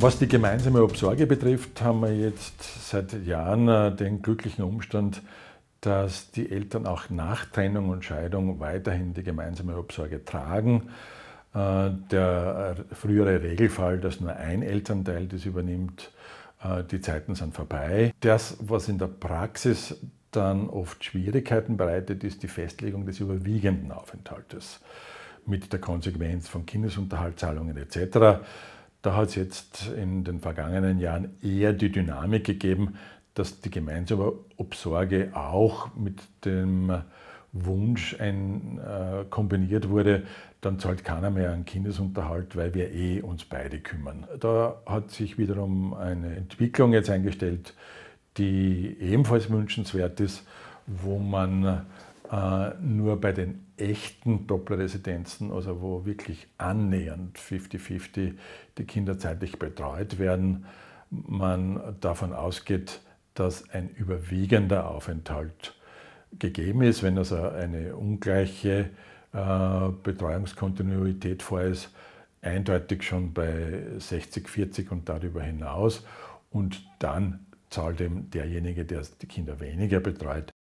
Was die gemeinsame Obsorge betrifft, haben wir jetzt seit Jahren äh, den glücklichen Umstand, dass die Eltern auch nach Trennung und Scheidung weiterhin die gemeinsame Obsorge tragen. Äh, der äh, frühere Regelfall, dass nur ein Elternteil das übernimmt, die Zeiten sind vorbei. Das, was in der Praxis dann oft Schwierigkeiten bereitet, ist die Festlegung des überwiegenden Aufenthaltes mit der Konsequenz von Kindesunterhaltszahlungen etc. Da hat es jetzt in den vergangenen Jahren eher die Dynamik gegeben, dass die gemeinsame Obsorge auch mit dem Wunsch ein, äh, kombiniert wurde, dann zahlt keiner mehr an Kindesunterhalt, weil wir eh uns beide kümmern. Da hat sich wiederum eine Entwicklung jetzt eingestellt, die ebenfalls wünschenswert ist, wo man äh, nur bei den echten Doppelresidenzen, also wo wirklich annähernd 50-50 die Kinder zeitlich betreut werden, man davon ausgeht, dass ein überwiegender Aufenthalt gegeben ist. Wenn also eine ungleiche äh, Betreuungskontinuität vor ist, eindeutig schon bei 60, 40 und darüber hinaus. Und dann zahlt eben derjenige, der die Kinder weniger betreut,